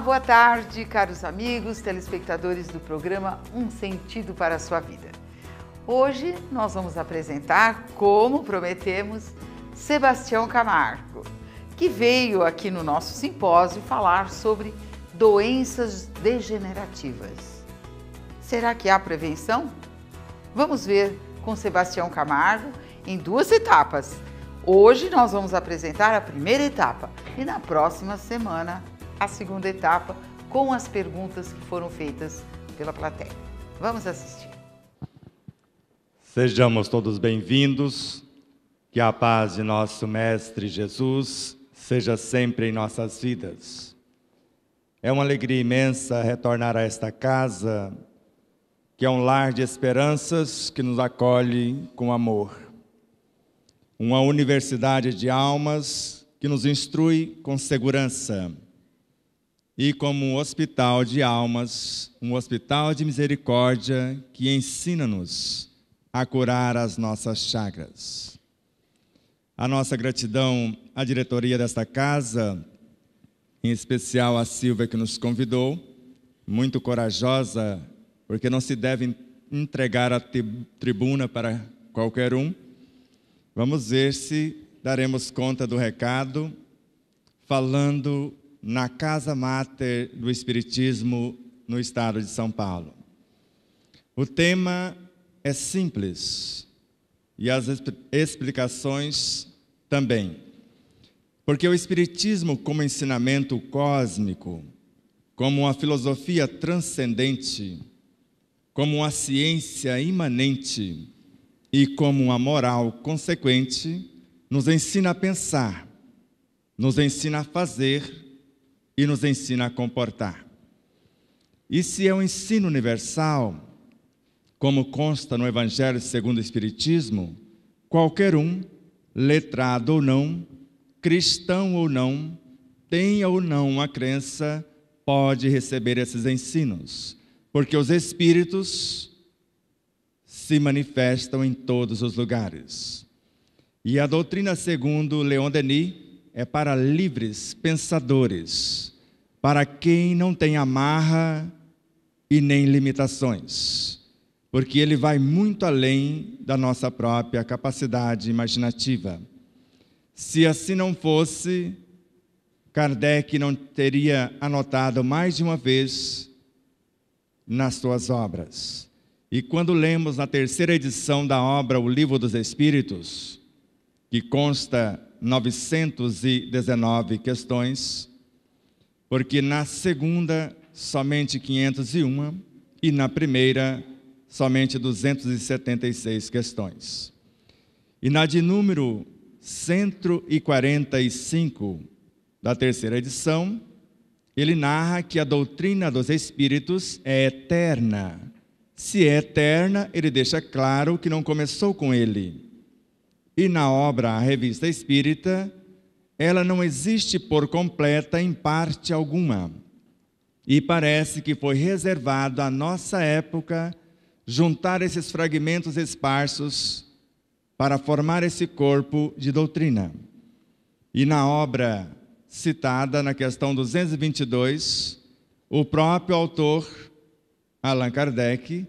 boa tarde, caros amigos, telespectadores do programa Um Sentido para a Sua Vida. Hoje nós vamos apresentar, como prometemos, Sebastião Camargo, que veio aqui no nosso simpósio falar sobre doenças degenerativas. Será que há prevenção? Vamos ver com Sebastião Camargo em duas etapas. Hoje nós vamos apresentar a primeira etapa e na próxima semana a segunda etapa com as perguntas que foram feitas pela plateia. Vamos assistir. Sejamos todos bem-vindos. Que a paz de nosso Mestre Jesus seja sempre em nossas vidas. É uma alegria imensa retornar a esta casa, que é um lar de esperanças que nos acolhe com amor. Uma universidade de almas que nos instrui com segurança e como um hospital de almas, um hospital de misericórdia que ensina-nos a curar as nossas chagas. A nossa gratidão à diretoria desta casa, em especial à Silvia que nos convidou, muito corajosa, porque não se deve entregar a tribuna para qualquer um. Vamos ver se daremos conta do recado falando na Casa Mater do Espiritismo no estado de São Paulo. O tema é simples e as explicações também. Porque o Espiritismo, como ensinamento cósmico, como uma filosofia transcendente, como uma ciência imanente e como uma moral consequente, nos ensina a pensar, nos ensina a fazer e nos ensina a comportar. E se é um ensino universal, como consta no Evangelho segundo o Espiritismo, qualquer um, letrado ou não, cristão ou não, tenha ou não a crença, pode receber esses ensinos, porque os Espíritos se manifestam em todos os lugares. E a doutrina segundo Leon Denis é para livres pensadores, para quem não tem amarra e nem limitações, porque ele vai muito além da nossa própria capacidade imaginativa. Se assim não fosse, Kardec não teria anotado mais de uma vez nas suas obras. E quando lemos na terceira edição da obra O Livro dos Espíritos, que consta 919 questões, porque na segunda somente 501 e na primeira somente 276 questões. E na de número 145 da terceira edição, ele narra que a doutrina dos espíritos é eterna. Se é eterna, ele deixa claro que não começou com ele e na obra A Revista Espírita, ela não existe por completa em parte alguma. E parece que foi reservado à nossa época juntar esses fragmentos esparsos para formar esse corpo de doutrina. E na obra citada, na questão 222, o próprio autor, Allan Kardec,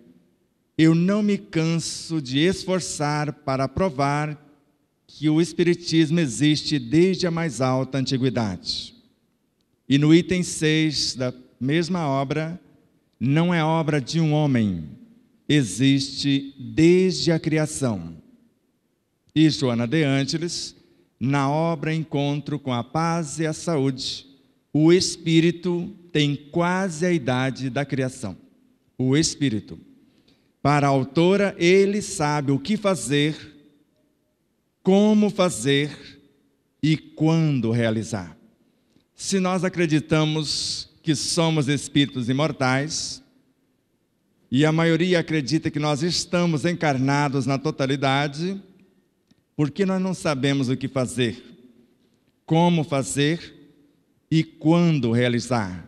eu não me canso de esforçar para provar que o Espiritismo existe desde a mais alta antiguidade. E no item 6 da mesma obra, não é obra de um homem, existe desde a criação. E Joana de Ângeles, na obra Encontro com a Paz e a Saúde, o espírito tem quase a idade da criação. O espírito. Para a autora, ele sabe o que fazer como fazer e quando realizar. Se nós acreditamos que somos espíritos imortais, e a maioria acredita que nós estamos encarnados na totalidade, por que nós não sabemos o que fazer, como fazer e quando realizar?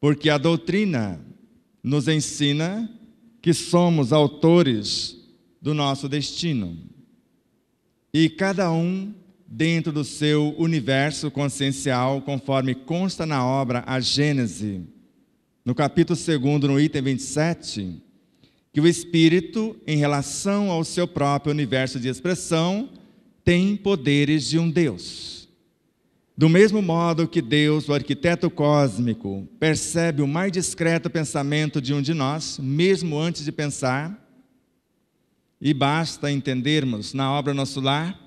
Porque a doutrina nos ensina que somos autores do nosso destino e cada um dentro do seu universo consciencial, conforme consta na obra A Gênese, no capítulo 2, no item 27, que o espírito, em relação ao seu próprio universo de expressão, tem poderes de um Deus. Do mesmo modo que Deus, o arquiteto cósmico, percebe o mais discreto pensamento de um de nós, mesmo antes de pensar, e basta entendermos na obra Nosso Lar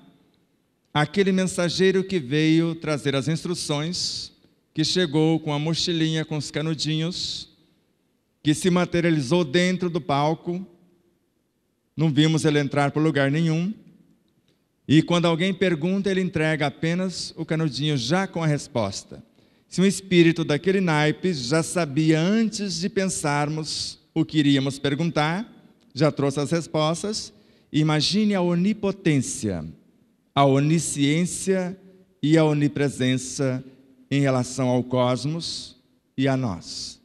aquele mensageiro que veio trazer as instruções, que chegou com a mochilinha com os canudinhos, que se materializou dentro do palco. Não vimos ele entrar por lugar nenhum. E quando alguém pergunta, ele entrega apenas o canudinho já com a resposta. Se um espírito daquele naipe já sabia antes de pensarmos o que iríamos perguntar, já trouxe as respostas. Imagine a onipotência, a onisciência e a onipresença em relação ao cosmos e a nós.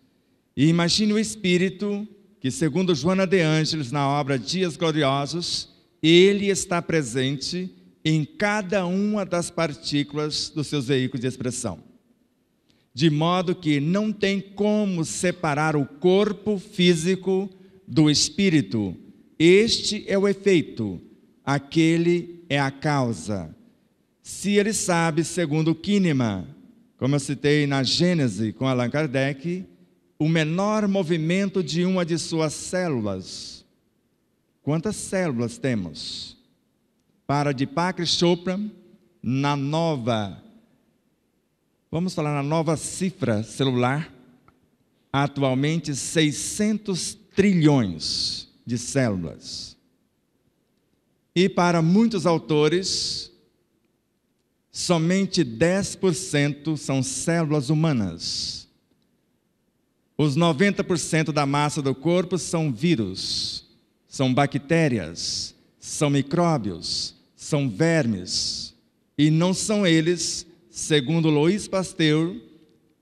E imagine o Espírito, que segundo Joana de Ângeles, na obra Dias Gloriosos, ele está presente em cada uma das partículas dos seus veículos de expressão. De modo que não tem como separar o corpo físico do Espírito. Este é o efeito, aquele é a causa. Se ele sabe, segundo Kinema, como eu citei na Gênese com Allan Kardec, o menor movimento de uma de suas células. Quantas células temos? Para Deepak Chopra, na nova, vamos falar na nova cifra celular, atualmente 600 trilhões de células. E para muitos autores, somente 10% são células humanas. Os 90% da massa do corpo são vírus, são bactérias, são micróbios, são vermes. E não são eles, segundo Louis Pasteur,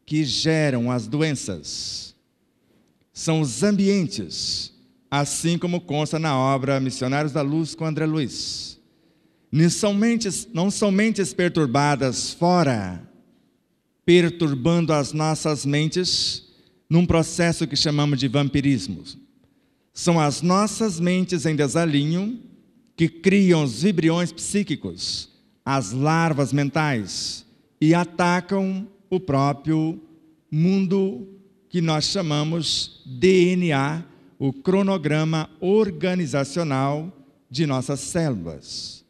que geram as doenças são os ambientes, assim como consta na obra Missionários da Luz com André Luiz. Não são mentes, não são mentes perturbadas fora, perturbando as nossas mentes num processo que chamamos de vampirismo. São as nossas mentes em desalinho que criam os vibriões psíquicos, as larvas mentais, e atacam o próprio mundo que nós chamamos DNA, o cronograma organizacional de nossas células.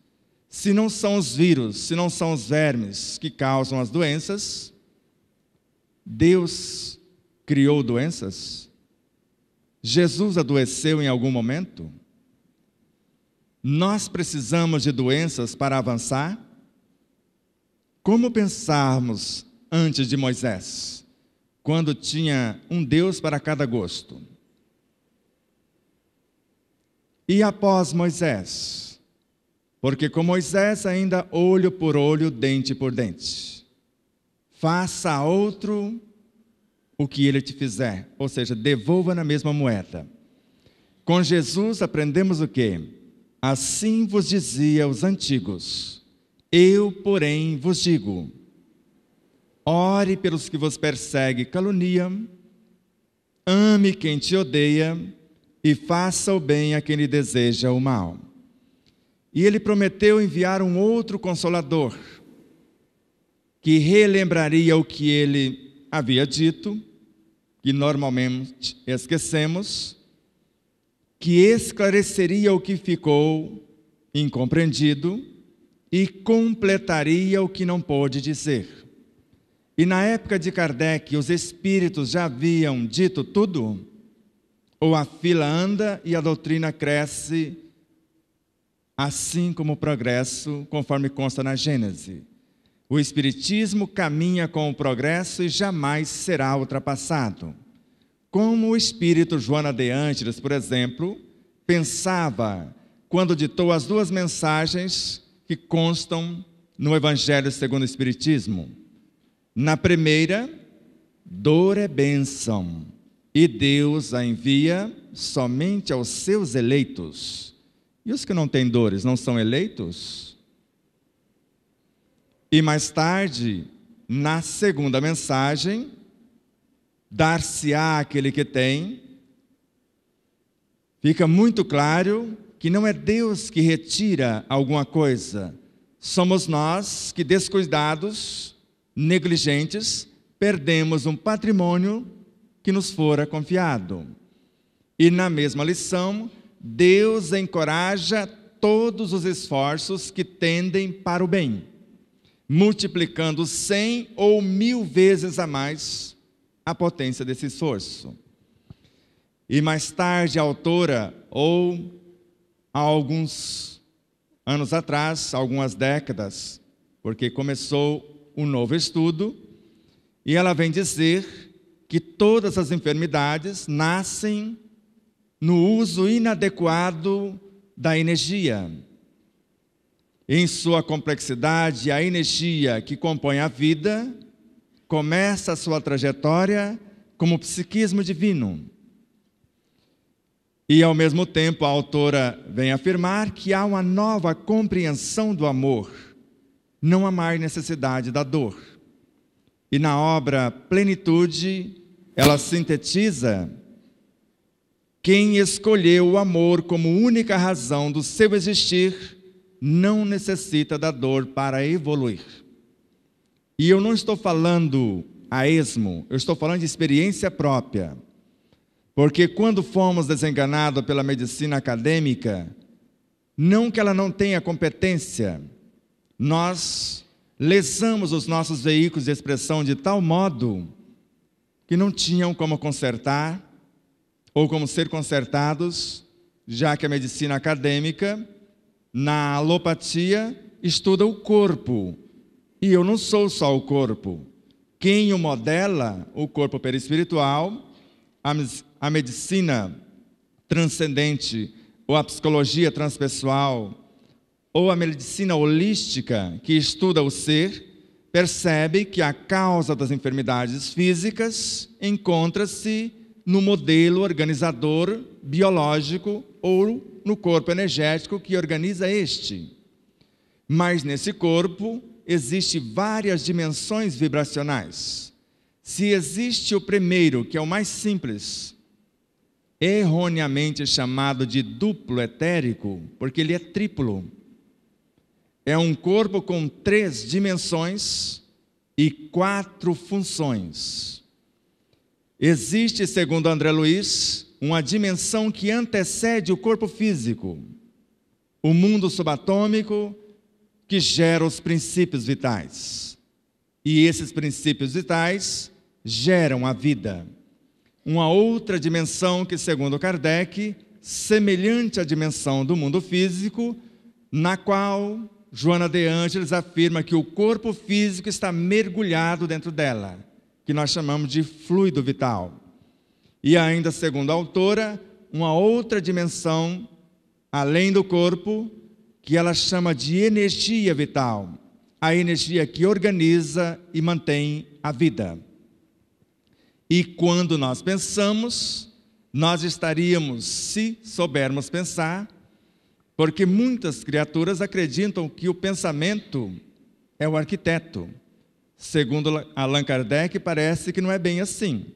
Se não são os vírus, se não são os vermes que causam as doenças, Deus criou doenças? Jesus adoeceu em algum momento? Nós precisamos de doenças para avançar? Como pensarmos antes de Moisés? quando tinha um Deus para cada gosto. E após Moisés, porque com Moisés ainda olho por olho, dente por dente. Faça a outro o que ele te fizer, ou seja, devolva na mesma moeda. Com Jesus aprendemos o quê? Assim vos dizia os antigos, eu, porém, vos digo: Ore pelos que vos persegue e caluniam. ame quem te odeia e faça o bem a quem lhe deseja o mal. E ele prometeu enviar um outro consolador, que relembraria o que ele havia dito, que normalmente esquecemos, que esclareceria o que ficou incompreendido e completaria o que não pôde dizer. E na época de Kardec, os espíritos já haviam dito tudo? Ou a fila anda e a doutrina cresce, assim como o progresso, conforme consta na Gênese? O Espiritismo caminha com o progresso e jamais será ultrapassado. Como o espírito Joana de Ângeles, por exemplo, pensava quando ditou as duas mensagens que constam no Evangelho segundo o Espiritismo. Na primeira, dor é bênção, e Deus a envia somente aos seus eleitos. E os que não têm dores não são eleitos? E mais tarde, na segunda mensagem, dar-se-á aquele que tem, fica muito claro que não é Deus que retira alguma coisa, somos nós que, descuidados, negligentes, perdemos um patrimônio que nos fora confiado. E na mesma lição, Deus encoraja todos os esforços que tendem para o bem, multiplicando cem ou mil vezes a mais a potência desse esforço. E mais tarde, a autora, ou há alguns anos atrás, algumas décadas, porque começou um novo estudo, e ela vem dizer que todas as enfermidades nascem no uso inadequado da energia. Em sua complexidade, a energia que compõe a vida começa a sua trajetória como psiquismo divino. E, ao mesmo tempo, a autora vem afirmar que há uma nova compreensão do amor não há mais necessidade da dor. E na obra Plenitude, ela sintetiza quem escolheu o amor como única razão do seu existir não necessita da dor para evoluir. E eu não estou falando a esmo, eu estou falando de experiência própria. Porque quando fomos desenganados pela medicina acadêmica, não que ela não tenha competência, nós lesamos os nossos veículos de expressão de tal modo que não tinham como consertar ou como ser consertados, já que a medicina acadêmica, na alopatia, estuda o corpo. E eu não sou só o corpo. Quem o modela, o corpo perispiritual, a, a medicina transcendente ou a psicologia transpessoal, ou a medicina holística, que estuda o ser, percebe que a causa das enfermidades físicas encontra-se no modelo organizador biológico ou no corpo energético que organiza este. Mas nesse corpo existem várias dimensões vibracionais. Se existe o primeiro, que é o mais simples, erroneamente chamado de duplo etérico, porque ele é triplo, é um corpo com três dimensões e quatro funções. Existe, segundo André Luiz, uma dimensão que antecede o corpo físico, o mundo subatômico que gera os princípios vitais. E esses princípios vitais geram a vida. Uma outra dimensão que, segundo Kardec, semelhante à dimensão do mundo físico, na qual Joana de Ângeles afirma que o corpo físico está mergulhado dentro dela, que nós chamamos de fluido vital. E ainda, segundo a autora, uma outra dimensão além do corpo, que ela chama de energia vital, a energia que organiza e mantém a vida. E quando nós pensamos, nós estaríamos, se soubermos pensar, porque muitas criaturas acreditam que o pensamento é o arquiteto. Segundo Allan Kardec, parece que não é bem assim.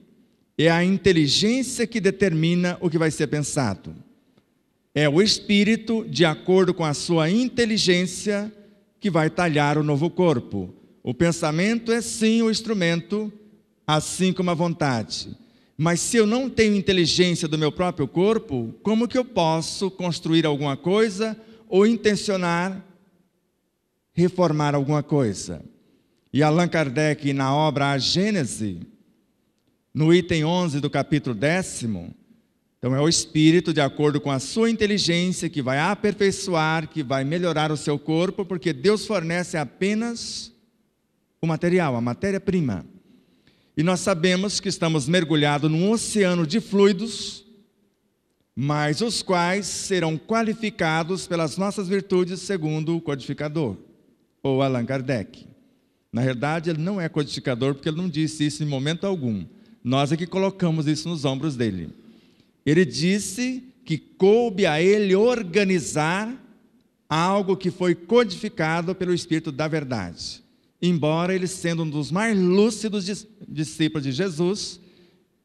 É a inteligência que determina o que vai ser pensado. É o espírito, de acordo com a sua inteligência, que vai talhar o novo corpo. O pensamento é sim o instrumento, assim como a vontade. Mas se eu não tenho inteligência do meu próprio corpo, como que eu posso construir alguma coisa ou intencionar reformar alguma coisa? E Allan Kardec, na obra A Gênese, no item 11 do capítulo décimo, então é o espírito, de acordo com a sua inteligência, que vai aperfeiçoar, que vai melhorar o seu corpo, porque Deus fornece apenas o material, a matéria-prima. E nós sabemos que estamos mergulhados num oceano de fluidos, mas os quais serão qualificados pelas nossas virtudes segundo o codificador, ou Allan Kardec. Na verdade, ele não é codificador porque ele não disse isso em momento algum. Nós é que colocamos isso nos ombros dele. Ele disse que coube a ele organizar algo que foi codificado pelo Espírito da Verdade embora ele sendo um dos mais lúcidos discípulos de Jesus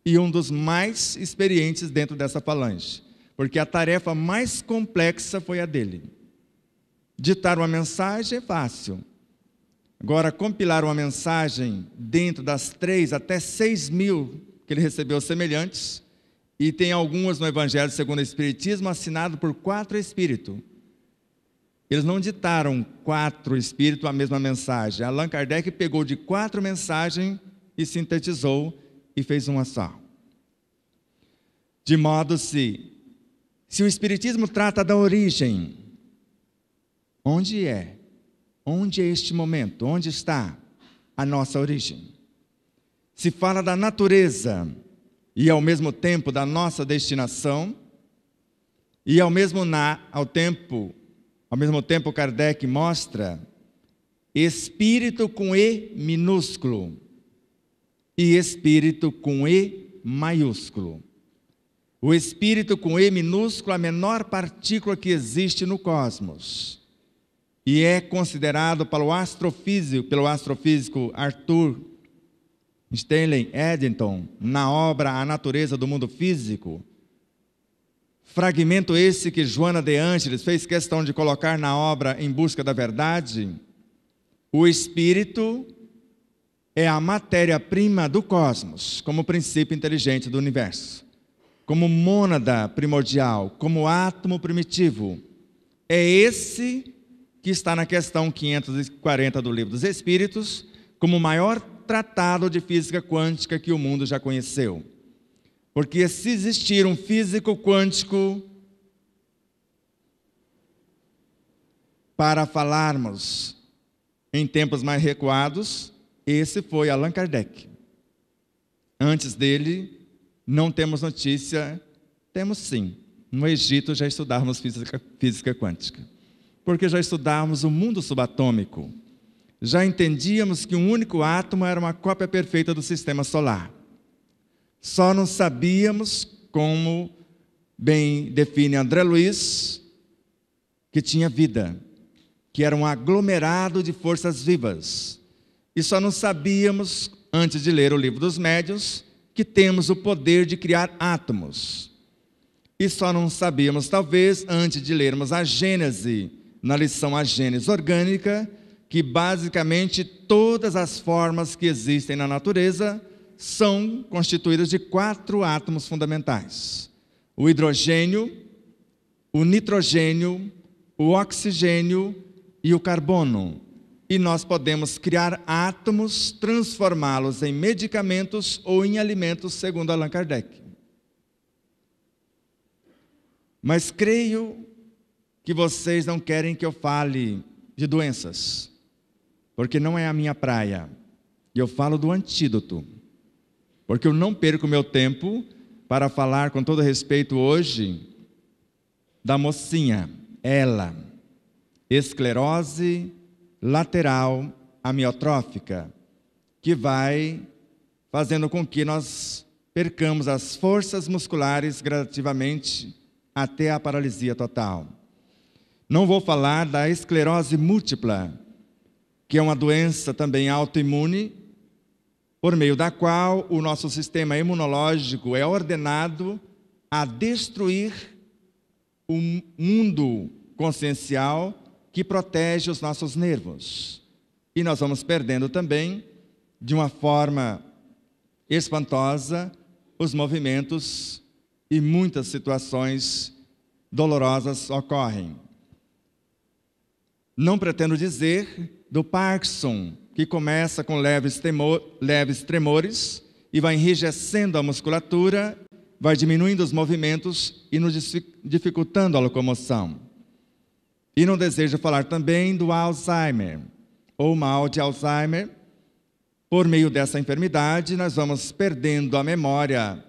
e um dos mais experientes dentro dessa falange, porque a tarefa mais complexa foi a dele. Ditar uma mensagem é fácil. Agora, compilar uma mensagem dentro das três até seis mil que ele recebeu semelhantes, e tem algumas no Evangelho segundo o Espiritismo, assinado por quatro espíritos eles não ditaram quatro espíritos a mesma mensagem. Allan Kardec pegou de quatro mensagens e sintetizou e fez uma só. De modo se se o espiritismo trata da origem, onde é? Onde é este momento? Onde está a nossa origem? Se fala da natureza e ao mesmo tempo da nossa destinação e ao mesmo na, ao tempo ao mesmo tempo, Kardec mostra espírito com E minúsculo e espírito com E maiúsculo. O espírito com E minúsculo é a menor partícula que existe no cosmos e é considerado pelo astrofísico, pelo astrofísico Arthur Stanley Eddington, na obra A Natureza do Mundo Físico, Fragmento esse que Joana de Ângeles fez questão de colocar na obra Em Busca da Verdade. O espírito é a matéria-prima do cosmos, como princípio inteligente do universo, como mônada primordial, como átomo primitivo. É esse que está na questão 540 do Livro dos Espíritos, como o maior tratado de física quântica que o mundo já conheceu. Porque se existir um físico quântico para falarmos em tempos mais recuados, esse foi Allan Kardec. Antes dele, não temos notícia, temos sim. No Egito já estudávamos física, física quântica, porque já estudávamos o mundo subatômico. Já entendíamos que um único átomo era uma cópia perfeita do sistema solar. Só não sabíamos, como bem define André Luiz, que tinha vida, que era um aglomerado de forças vivas. E só não sabíamos, antes de ler o livro dos médios, que temos o poder de criar átomos. E só não sabíamos, talvez, antes de lermos a Gênese, na lição A Gênese Orgânica, que basicamente todas as formas que existem na natureza são constituídas de quatro átomos fundamentais: o hidrogênio, o nitrogênio, o oxigênio e o carbono. E nós podemos criar átomos, transformá-los em medicamentos ou em alimentos, segundo Allan Kardec. Mas creio que vocês não querem que eu fale de doenças, porque não é a minha praia. E eu falo do antídoto porque eu não perco meu tempo para falar com todo respeito hoje da mocinha, ela, esclerose lateral amiotrófica, que vai fazendo com que nós percamos as forças musculares gradativamente até a paralisia total. Não vou falar da esclerose múltipla, que é uma doença também autoimune, por meio da qual o nosso sistema imunológico é ordenado a destruir o mundo consciencial que protege os nossos nervos. E nós vamos perdendo também, de uma forma espantosa, os movimentos e muitas situações dolorosas ocorrem. Não pretendo dizer do Parkinson, que começa com leves, temor, leves tremores e vai enrijecendo a musculatura, vai diminuindo os movimentos e nos dificultando a locomoção. E não desejo falar também do Alzheimer, ou mal de Alzheimer. Por meio dessa enfermidade, nós vamos perdendo a memória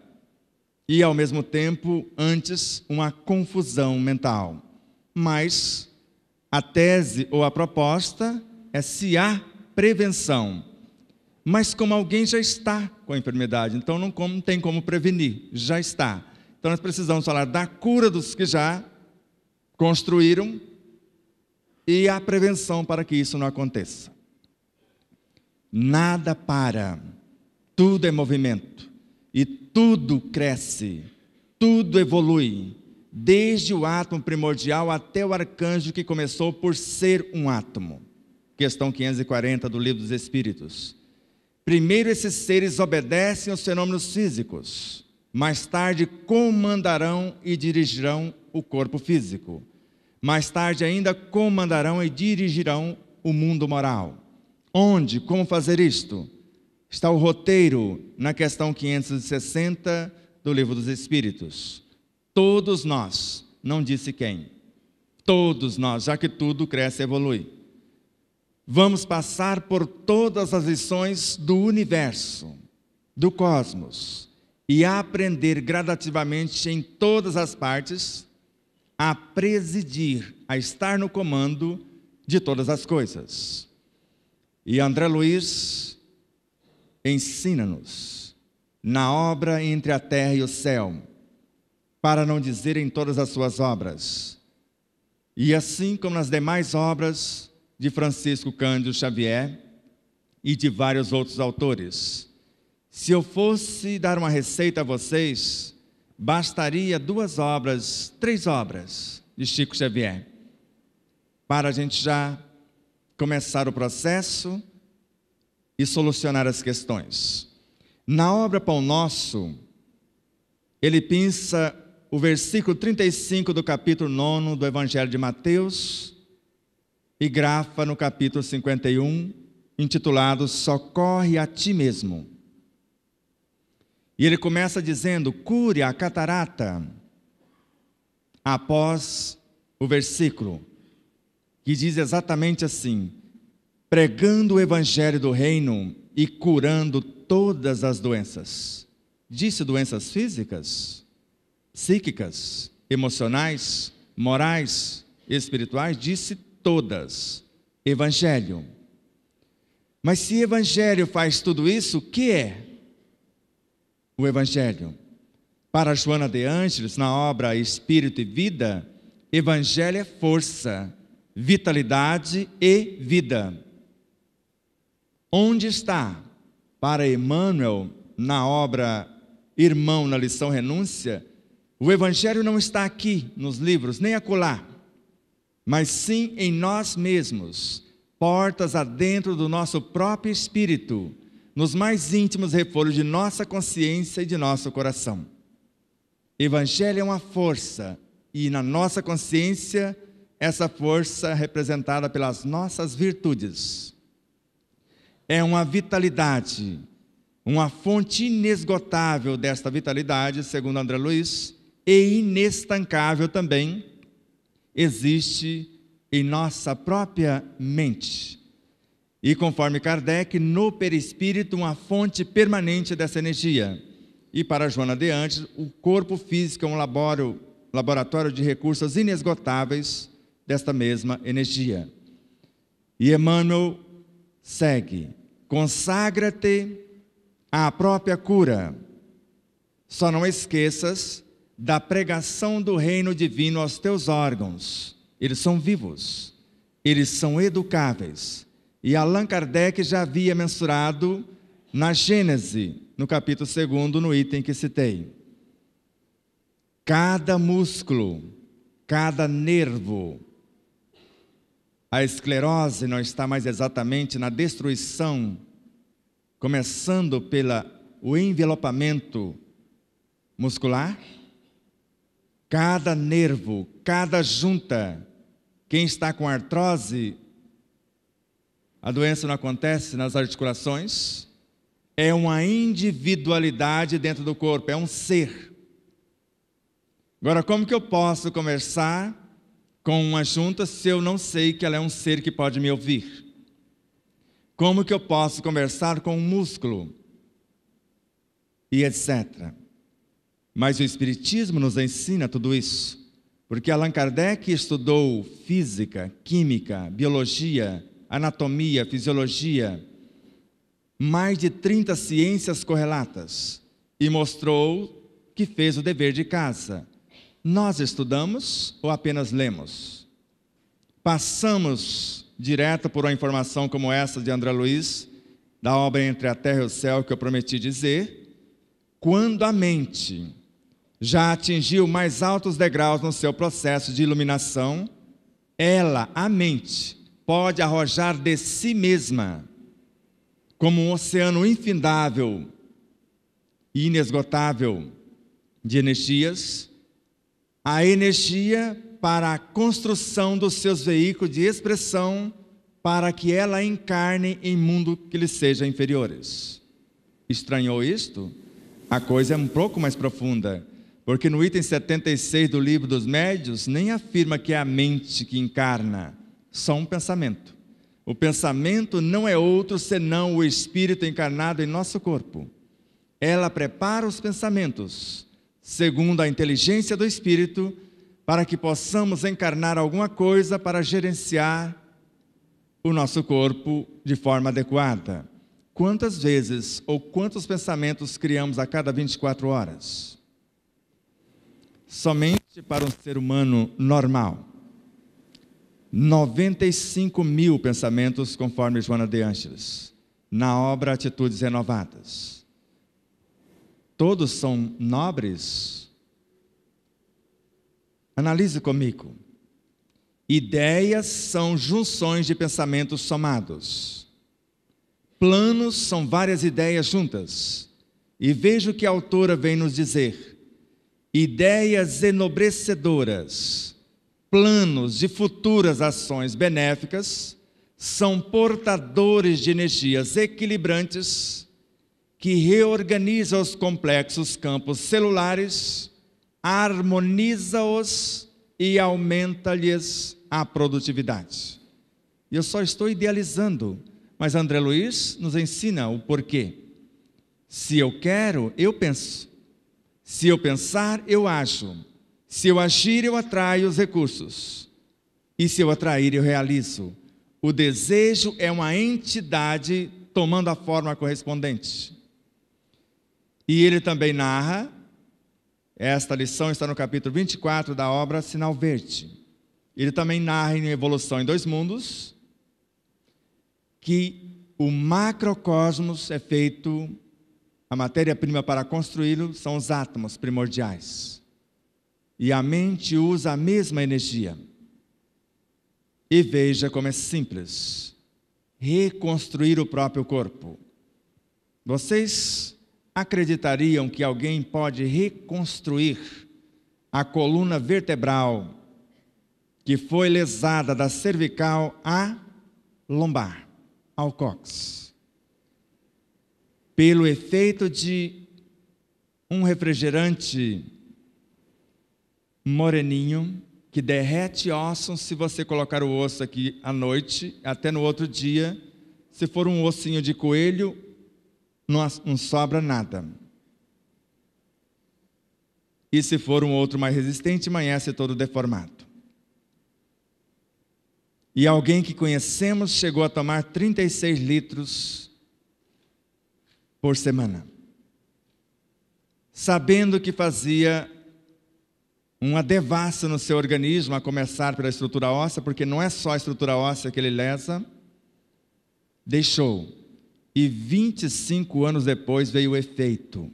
e, ao mesmo tempo, antes, uma confusão mental. Mas a tese ou a proposta é se há prevenção. Mas como alguém já está com a enfermidade, então não, tem como prevenir, já está. Então nós precisamos falar da cura dos que já construíram e a prevenção para que isso não aconteça. Nada para, tudo é movimento e tudo cresce, tudo evolui, desde o átomo primordial até o arcanjo que começou por ser um átomo questão 540 do Livro dos Espíritos. Primeiro, esses seres obedecem aos fenômenos físicos, mais tarde, comandarão e dirigirão o corpo físico. Mais tarde ainda comandarão e dirigirão o mundo moral. Onde, como fazer isto? Está o roteiro na questão 560 do Livro dos Espíritos. Todos nós, não disse quem, todos nós, já que tudo cresce e evolui, vamos passar por todas as lições do universo, do cosmos, e aprender gradativamente em todas as partes a presidir, a estar no comando de todas as coisas. E André Luiz ensina-nos na obra entre a terra e o céu, para não dizer em todas as suas obras. E assim como nas demais obras, de Francisco Cândido Xavier e de vários outros autores. Se eu fosse dar uma receita a vocês, bastaria duas obras, três obras de Chico Xavier, para a gente já começar o processo e solucionar as questões. Na obra Pão Nosso, ele pinça o versículo 35 do capítulo 9 do Evangelho de Mateus e grafa no capítulo 51, intitulado Socorre a ti mesmo. E ele começa dizendo: cure a catarata, após o versículo, que diz exatamente assim: pregando o evangelho do reino e curando todas as doenças. Disse doenças físicas, psíquicas, emocionais, morais, espirituais, disse todas. Evangelho. Mas se Evangelho faz tudo isso, o que é o Evangelho? Para Joana de Ângeles, na obra Espírito e Vida, Evangelho é força, vitalidade e vida. Onde está? Para Emmanuel, na obra Irmão na lição Renúncia, o Evangelho não está aqui nos livros, nem acolá mas sim em nós mesmos, portas adentro do nosso próprio espírito, nos mais íntimos refolhos de nossa consciência e de nosso coração. Evangelho é uma força, e na nossa consciência, essa força é representada pelas nossas virtudes. É uma vitalidade, uma fonte inesgotável desta vitalidade, segundo André Luiz, e inestancável também, existe em nossa própria mente. E conforme Kardec, no perispírito, uma fonte permanente dessa energia. E para Joana de Antes, o corpo físico é um laboro, laboratório de recursos inesgotáveis desta mesma energia. E Emmanuel segue: consagra-te à própria cura. Só não esqueças da pregação do reino divino aos teus órgãos. Eles são vivos, eles são educáveis. E Allan Kardec já havia mensurado na Gênese, no capítulo 2, no item que citei. Cada músculo, cada nervo, a esclerose não está mais exatamente na destruição, começando pelo envelopamento muscular, cada nervo, cada junta. Quem está com artrose, a doença não acontece nas articulações, é uma individualidade dentro do corpo, é um ser. Agora, como que eu posso conversar com uma junta se eu não sei que ela é um ser que pode me ouvir? Como que eu posso conversar com um músculo? E etc. Mas o Espiritismo nos ensina tudo isso, porque Allan Kardec estudou física, química, biologia, anatomia, fisiologia, mais de 30 ciências correlatas e mostrou que fez o dever de casa. Nós estudamos ou apenas lemos? Passamos direto por uma informação como essa de André Luiz, da obra Entre a Terra e o Céu, que eu prometi dizer, quando a mente já atingiu mais altos degraus no seu processo de iluminação, ela, a mente, pode arrojar de si mesma como um oceano infindável e inesgotável de energias, a energia para a construção dos seus veículos de expressão para que ela encarne em mundo que lhe seja inferiores. Estranhou isto? A coisa é um pouco mais profunda porque no item 76 do livro dos médios, nem afirma que é a mente que encarna, só um pensamento. O pensamento não é outro senão o espírito encarnado em nosso corpo. Ela prepara os pensamentos, segundo a inteligência do espírito, para que possamos encarnar alguma coisa para gerenciar o nosso corpo de forma adequada. Quantas vezes ou quantos pensamentos criamos a cada 24 horas? somente para um ser humano normal. 95 mil pensamentos, conforme Joana de Ângeles, na obra Atitudes Renovadas. Todos são nobres? Analise comigo. Ideias são junções de pensamentos somados. Planos são várias ideias juntas. E veja o que a autora vem nos dizer ideias enobrecedoras, planos de futuras ações benéficas, são portadores de energias equilibrantes que reorganiza os complexos campos celulares, harmoniza-os e aumenta-lhes a produtividade. E eu só estou idealizando, mas André Luiz nos ensina o porquê. Se eu quero, eu penso. Se eu pensar, eu acho. Se eu agir, eu atraio os recursos. E se eu atrair, eu realizo. O desejo é uma entidade tomando a forma correspondente. E ele também narra, esta lição está no capítulo 24 da obra Sinal Verde. Ele também narra em Evolução em Dois Mundos que o macrocosmos é feito a matéria-prima para construí-lo são os átomos primordiais. E a mente usa a mesma energia. E veja como é simples reconstruir o próprio corpo. Vocês acreditariam que alguém pode reconstruir a coluna vertebral que foi lesada da cervical à lombar, ao cóccix? pelo efeito de um refrigerante moreninho que derrete ossos se você colocar o osso aqui à noite, até no outro dia. Se for um ossinho de coelho, não sobra nada. E se for um outro mais resistente, amanhece todo deformado. E alguém que conhecemos chegou a tomar 36 litros por semana. Sabendo que fazia uma devassa no seu organismo, a começar pela estrutura óssea, porque não é só a estrutura óssea que ele lesa, deixou. E 25 anos depois veio o efeito.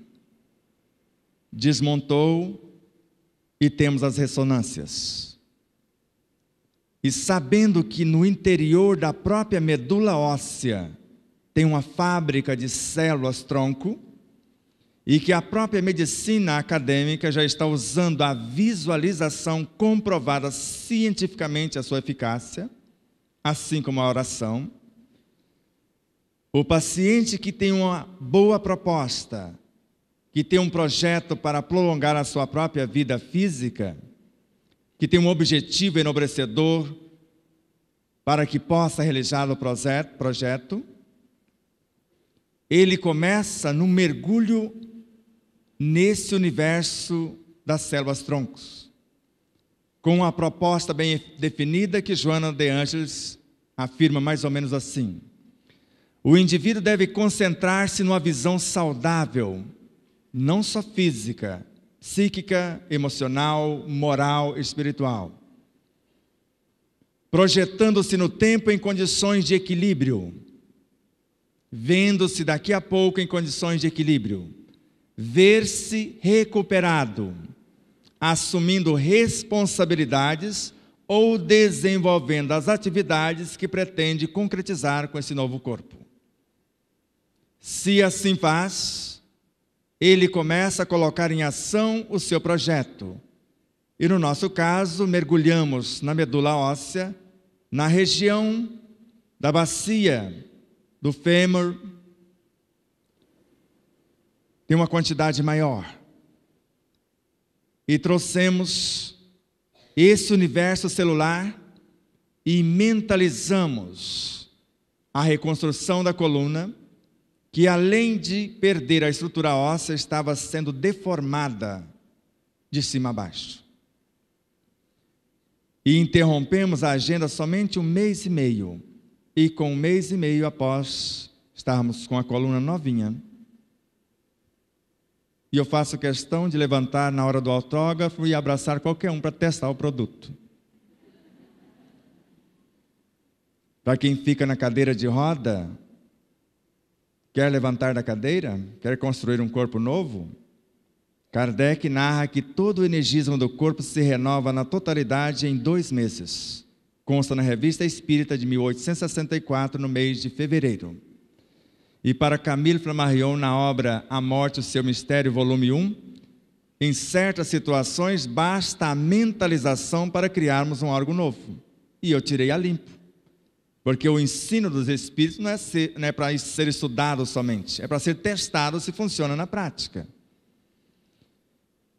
Desmontou e temos as ressonâncias. E sabendo que no interior da própria medula óssea tem uma fábrica de células tronco e que a própria medicina acadêmica já está usando a visualização comprovada cientificamente a sua eficácia, assim como a oração. O paciente que tem uma boa proposta, que tem um projeto para prolongar a sua própria vida física, que tem um objetivo enobrecedor para que possa realizar o projeto, ele começa no mergulho nesse universo das células troncos, com a proposta bem definida que Joana de Angeles afirma mais ou menos assim: o indivíduo deve concentrar-se numa visão saudável, não só física, psíquica, emocional, moral, espiritual, projetando-se no tempo em condições de equilíbrio vendo-se daqui a pouco em condições de equilíbrio, ver-se recuperado, assumindo responsabilidades ou desenvolvendo as atividades que pretende concretizar com esse novo corpo. Se assim faz, ele começa a colocar em ação o seu projeto. E no nosso caso, mergulhamos na medula óssea, na região da bacia do fêmur, tem uma quantidade maior. E trouxemos esse universo celular e mentalizamos a reconstrução da coluna, que além de perder a estrutura óssea, estava sendo deformada de cima a baixo. E interrompemos a agenda somente um mês e meio e com um mês e meio após estarmos com a coluna novinha. E eu faço questão de levantar na hora do autógrafo e abraçar qualquer um para testar o produto. Para quem fica na cadeira de roda, quer levantar da cadeira, quer construir um corpo novo, Kardec narra que todo o energismo do corpo se renova na totalidade em dois meses. Consta na Revista Espírita de 1864, no mês de fevereiro. E para Camille Flammarion, na obra A Morte, o Seu Mistério, volume 1, em certas situações basta a mentalização para criarmos um órgão novo. E eu tirei a limpo. Porque o ensino dos Espíritos não é, é para ser estudado somente, é para ser testado se funciona na prática.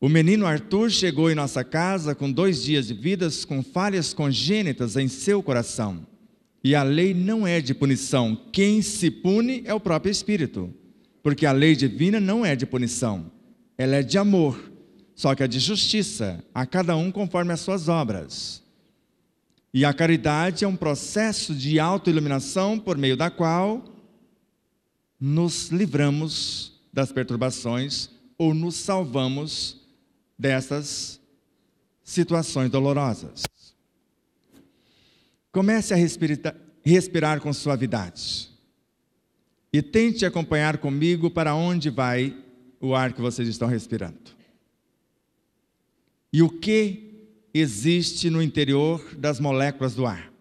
O menino Arthur chegou em nossa casa com dois dias de vidas com falhas congênitas em seu coração. E a lei não é de punição. Quem se pune é o próprio Espírito. Porque a lei divina não é de punição. Ela é de amor, só que é de justiça, a cada um conforme as suas obras. E a caridade é um processo de autoiluminação por meio da qual nos livramos das perturbações ou nos salvamos dessas situações dolorosas. Comece a respirar, respirar com suavidade e tente acompanhar comigo para onde vai o ar que vocês estão respirando. E o que existe no interior das moléculas do ar?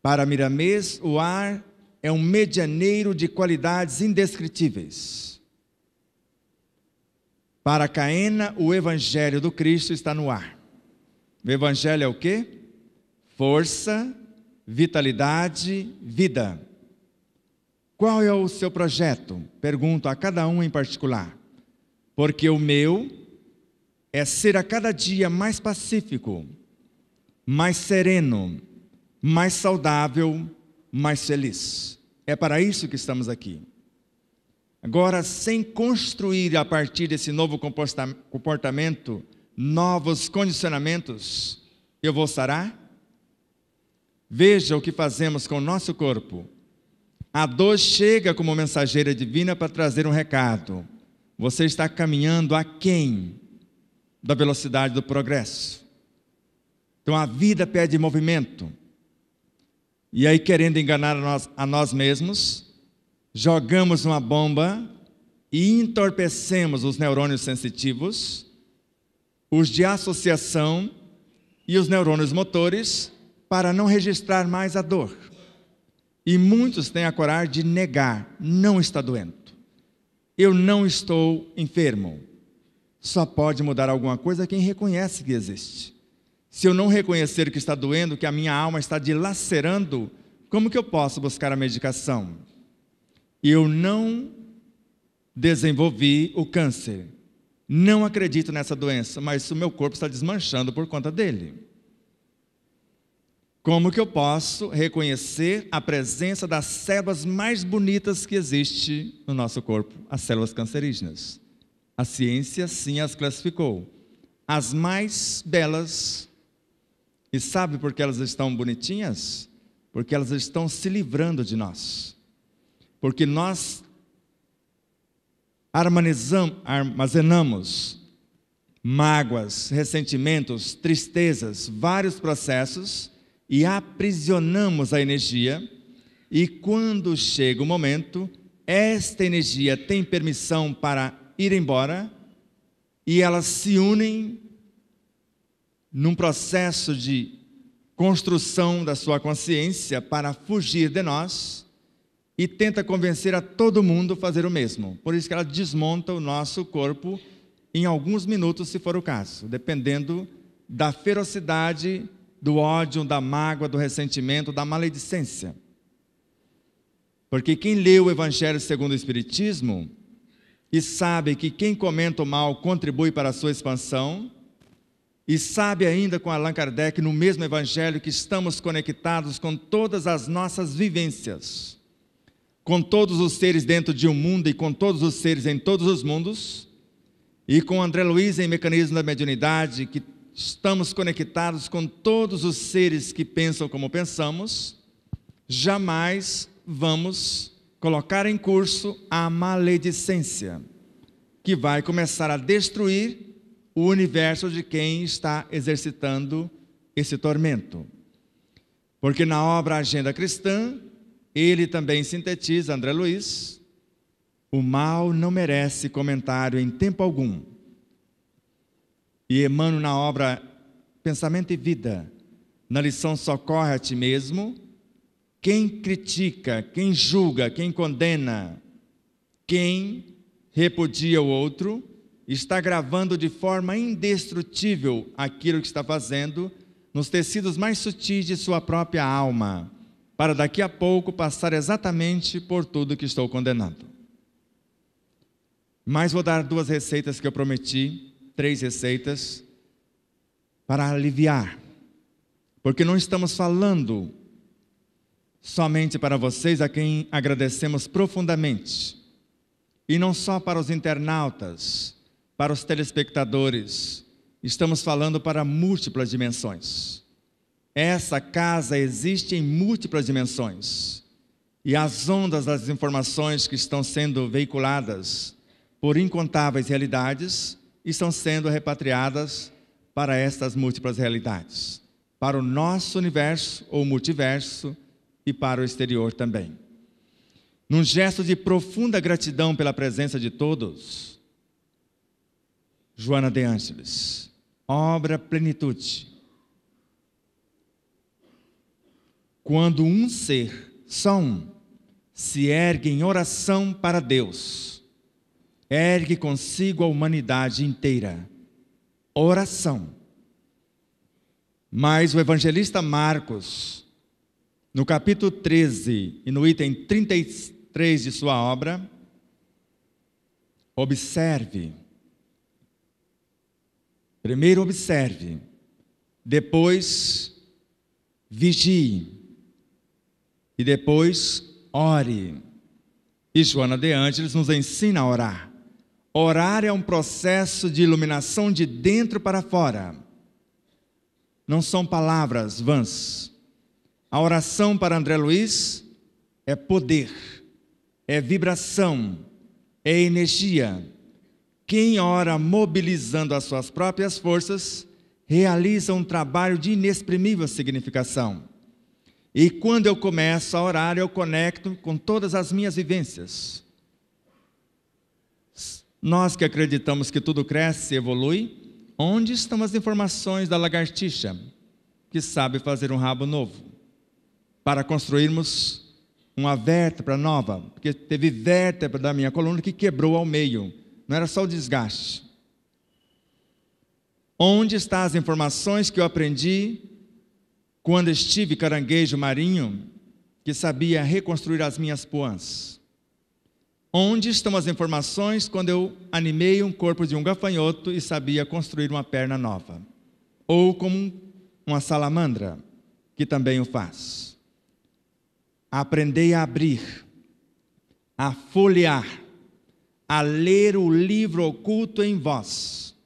Para Miramês, o ar é um medianeiro de qualidades indescritíveis. Para Caena, o evangelho do Cristo está no ar. O evangelho é o quê? Força, vitalidade, vida. Qual é o seu projeto? Pergunto a cada um em particular. Porque o meu é ser a cada dia mais pacífico, mais sereno, mais saudável, mais feliz. É para isso que estamos aqui. Agora, sem construir a partir desse novo comportamento, novos condicionamentos, eu vou sarar? Veja o que fazemos com o nosso corpo. A dor chega como mensageira divina para trazer um recado. Você está caminhando aquém da velocidade do progresso. Então a vida pede movimento. E aí, querendo enganar a nós, a nós mesmos, jogamos uma bomba e entorpecemos os neurônios sensitivos, os de associação e os neurônios motores para não registrar mais a dor. E muitos têm a coragem de negar: não está doendo. Eu não estou enfermo. Só pode mudar alguma coisa quem reconhece que existe. Se eu não reconhecer que está doendo, que a minha alma está dilacerando, como que eu posso buscar a medicação? eu não desenvolvi o câncer. Não acredito nessa doença, mas o meu corpo está desmanchando por conta dele. Como que eu posso reconhecer a presença das células mais bonitas que existe no nosso corpo, as células cancerígenas? A ciência sim as classificou. As mais belas. E sabe por que elas estão bonitinhas? Porque elas estão se livrando de nós porque nós armazenamos mágoas, ressentimentos, tristezas, vários processos e aprisionamos a energia. E quando chega o momento, esta energia tem permissão para ir embora e elas se unem num processo de construção da sua consciência para fugir de nós e tenta convencer a todo mundo a fazer o mesmo. Por isso que ela desmonta o nosso corpo em alguns minutos, se for o caso, dependendo da ferocidade, do ódio, da mágoa, do ressentimento, da maledicência. Porque quem lê o Evangelho segundo o Espiritismo e sabe que quem comenta o mal contribui para a sua expansão, e sabe ainda com Allan Kardec, no mesmo Evangelho, que estamos conectados com todas as nossas vivências com todos os seres dentro de um mundo e com todos os seres em todos os mundos, e com André Luiz em Mecanismo da Mediunidade, que estamos conectados com todos os seres que pensam como pensamos, jamais vamos colocar em curso a maledicência, que vai começar a destruir o universo de quem está exercitando esse tormento. Porque na obra Agenda Cristã, ele também sintetiza, André Luiz, o mal não merece comentário em tempo algum. E Emmanuel, na obra Pensamento e Vida, na lição Socorre a ti mesmo, quem critica, quem julga, quem condena, quem repudia o outro, está gravando de forma indestrutível aquilo que está fazendo nos tecidos mais sutis de sua própria alma para daqui a pouco passar exatamente por tudo que estou condenado. Mas vou dar duas receitas que eu prometi, três receitas, para aliviar. Porque não estamos falando somente para vocês, a quem agradecemos profundamente, e não só para os internautas, para os telespectadores, estamos falando para múltiplas dimensões. Essa casa existe em múltiplas dimensões. E as ondas das informações que estão sendo veiculadas por incontáveis realidades estão sendo repatriadas para estas múltiplas realidades, para o nosso universo ou multiverso e para o exterior também. Num gesto de profunda gratidão pela presença de todos, Joana de Ângeles, obra plenitude, Quando um ser, só um, se ergue em oração para Deus, ergue consigo a humanidade inteira. Oração. Mas o evangelista Marcos, no capítulo 13 e no item 33 de sua obra, observe. Primeiro observe, depois vigie e depois ore. E Joana de Ângeles nos ensina a orar. Orar é um processo de iluminação de dentro para fora. Não são palavras vãs. A oração para André Luiz é poder, é vibração, é energia. Quem ora mobilizando as suas próprias forças realiza um trabalho de inexprimível significação. E quando eu começo a orar, eu conecto com todas as minhas vivências. Nós que acreditamos que tudo cresce e evolui, onde estão as informações da lagartixa, que sabe fazer um rabo novo, para construirmos uma vértebra nova? Porque teve vértebra da minha coluna que quebrou ao meio, não era só o desgaste. Onde estão as informações que eu aprendi quando estive caranguejo marinho, que sabia reconstruir as minhas poãs. Onde estão as informações quando eu animei um corpo de um gafanhoto e sabia construir uma perna nova? Ou como uma salamandra, que também o faz. Aprendei a abrir, a folhear, a ler o livro oculto em vós,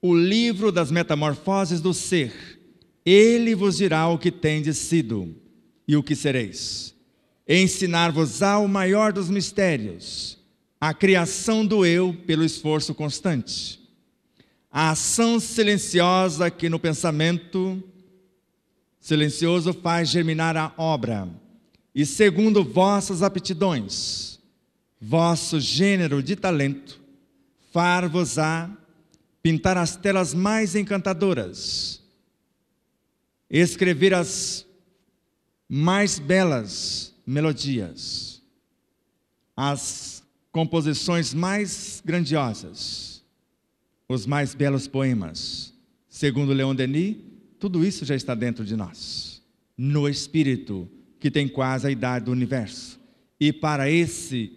o livro das metamorfoses do ser ele vos dirá o que tendes sido e o que sereis. Ensinar-vos á o maior dos mistérios, a criação do eu pelo esforço constante. A ação silenciosa que no pensamento silencioso faz germinar a obra, e segundo vossas aptidões, vosso gênero de talento, far-vos-á pintar as telas mais encantadoras escrever as mais belas melodias, as composições mais grandiosas, os mais belos poemas. Segundo Leon Denis, tudo isso já está dentro de nós, no espírito que tem quase a idade do universo. E para esse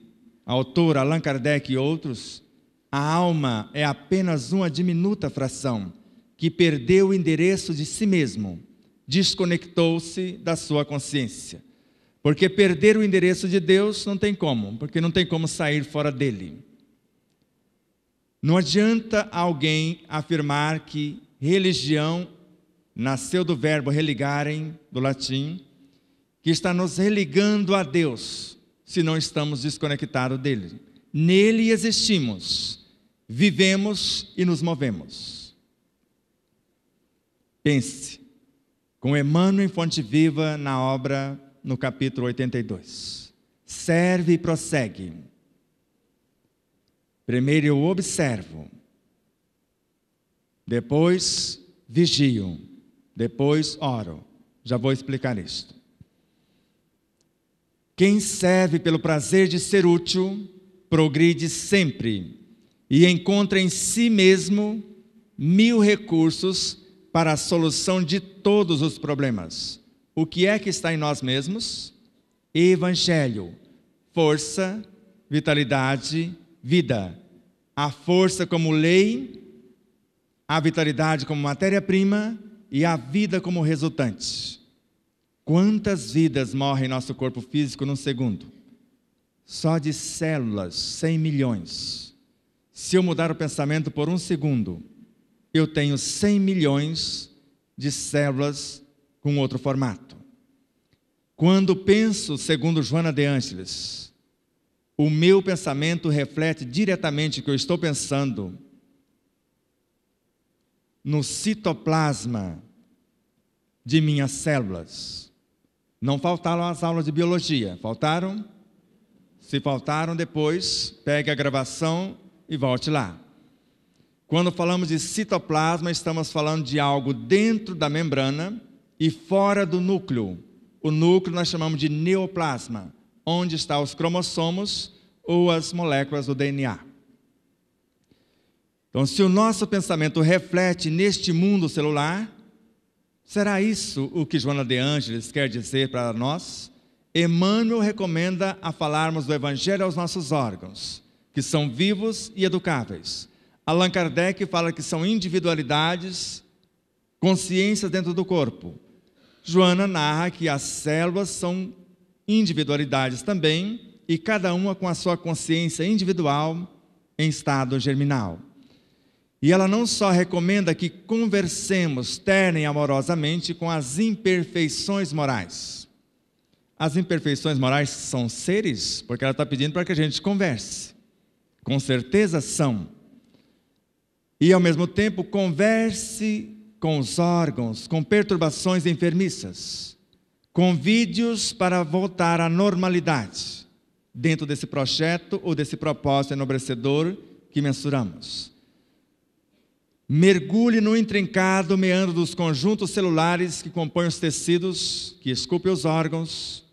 autor, Allan Kardec e outros, a alma é apenas uma diminuta fração que perdeu o endereço de si mesmo desconectou-se da sua consciência. Porque perder o endereço de Deus não tem como, porque não tem como sair fora dele. Não adianta alguém afirmar que religião nasceu do verbo religarem, do latim, que está nos religando a Deus, se não estamos desconectados dele. Nele existimos, vivemos e nos movemos. Pense, com Emmanuel em Fonte Viva na obra no capítulo 82. Serve e prossegue. Primeiro eu observo, depois vigio, depois oro. Já vou explicar isto. Quem serve pelo prazer de ser útil, progride sempre e encontra em si mesmo mil recursos para a solução de todos os problemas. O que é que está em nós mesmos? Evangelho, força, vitalidade, vida. A força como lei, a vitalidade como matéria-prima e a vida como resultante. Quantas vidas morrem em nosso corpo físico num segundo? Só de células, 100 milhões. Se eu mudar o pensamento por um segundo, eu tenho 100 milhões de células com outro formato. Quando penso, segundo Joana de Ângeles, o meu pensamento reflete diretamente o que eu estou pensando no citoplasma de minhas células. Não faltaram as aulas de biologia, faltaram? Se faltaram, depois pegue a gravação e volte lá. Quando falamos de citoplasma, estamos falando de algo dentro da membrana e fora do núcleo. O núcleo nós chamamos de neoplasma, onde estão os cromossomos ou as moléculas do DNA. Então, se o nosso pensamento reflete neste mundo celular, será isso o que Joana de Ângeles quer dizer para nós? Emmanuel recomenda a falarmos do Evangelho aos nossos órgãos, que são vivos e educáveis, Allan Kardec fala que são individualidades, consciências dentro do corpo. Joana narra que as células são individualidades também, e cada uma com a sua consciência individual em estado germinal. E ela não só recomenda que conversemos terna e amorosamente com as imperfeições morais. As imperfeições morais são seres, porque ela está pedindo para que a gente converse. Com certeza são e, ao mesmo tempo, converse com os órgãos com perturbações enfermiças. Convide-os para voltar à normalidade dentro desse projeto ou desse propósito enobrecedor que mensuramos. Mergulhe no intrincado meandro dos conjuntos celulares que compõem os tecidos, que esculpe os órgãos,